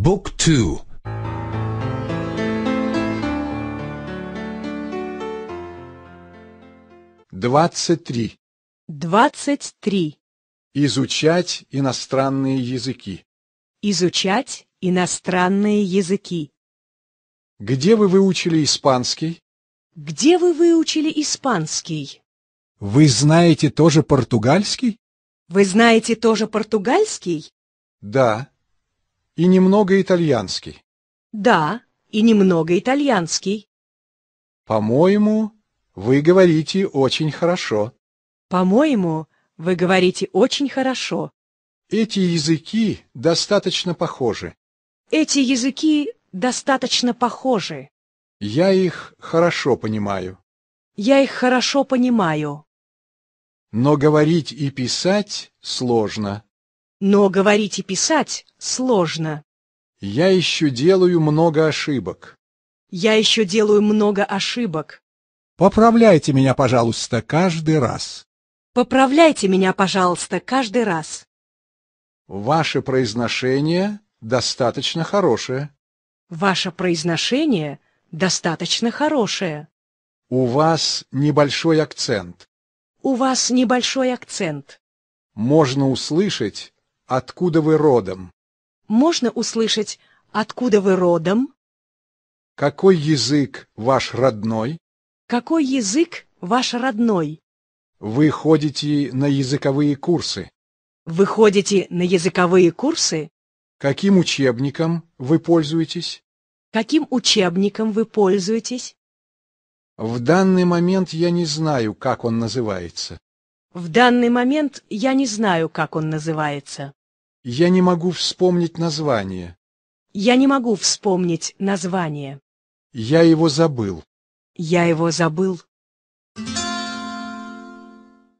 Book 2 23 23 Изучать иностранные языки Изучать иностранные языки Где вы выучили испанский? Где вы выучили испанский? Вы знаете тоже португальский? Вы знаете тоже португальский? Да. И немного итальянский. Да, и немного итальянский. По-моему, вы говорите очень хорошо. По-моему, вы говорите очень хорошо. Эти языки достаточно похожи. Эти языки достаточно похожи. Я их хорошо понимаю. Я их хорошо понимаю. Но говорить и писать сложно но говорить и писать сложно. Я еще делаю много ошибок. Я еще делаю много ошибок. Поправляйте меня, пожалуйста, каждый раз. Поправляйте меня, пожалуйста, каждый раз. Ваше произношение достаточно хорошее. Ваше произношение достаточно хорошее. У вас небольшой акцент. У вас небольшой акцент. Можно услышать, Откуда вы родом? Можно услышать «Откуда вы родом?» Какой язык ваш родной? Какой язык ваш родной? Вы ходите на языковые курсы? Вы ходите на языковые курсы? Каким учебником вы пользуетесь? Каким учебником вы пользуетесь? В данный момент я не знаю, как он называется. В данный момент я не знаю, как он называется. Я не могу вспомнить название. Я не могу вспомнить название. Я его забыл. Я его забыл.